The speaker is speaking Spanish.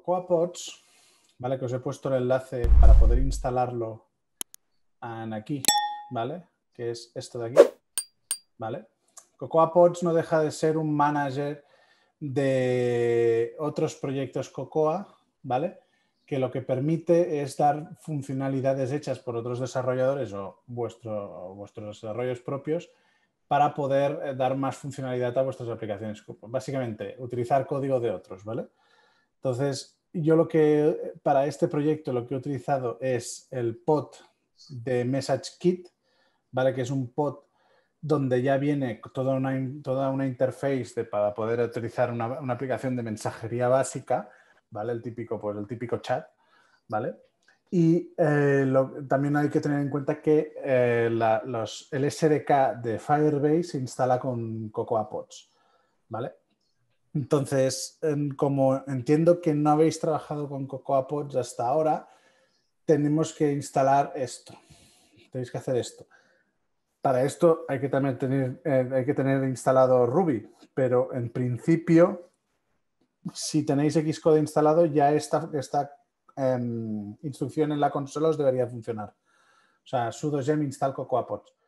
Cocoapods, ¿vale? Que os he puesto el enlace para poder instalarlo aquí, ¿vale? Que es esto de aquí, ¿vale? Cocoa no deja de ser un manager de otros proyectos Cocoa, ¿vale? Que lo que permite es dar funcionalidades hechas por otros desarrolladores o, vuestros desarrollos propios para poder eh, dar más funcionalidad a vuestras aplicaciones. Básicamente, utilizar código de otros, ¿vale? Entonces, yo lo que para este proyecto lo que he utilizado es el pod de Message Kit, ¿vale? Que es un pod donde ya viene toda una, toda una interface para poder utilizar una, aplicación de mensajería básica, ¿vale? El típico, pues el típico chat, ¿vale? Y eh, también hay que tener en cuenta que eh, los, el SDK de Firebase se instala con CocoaPods, ¿vale? Entonces, em, como entiendo que no habéis trabajado con CocoaPods hasta ahora, tenemos que instalar esto. Tenéis que hacer esto. Para esto hay que también tener, eh, hay que tener instalado Ruby, pero en principio, si tenéis Xcode instalado, ya esta, esta em, instrucción en la consola os debería funcionar. O sea, sudo gem install CocoaPods.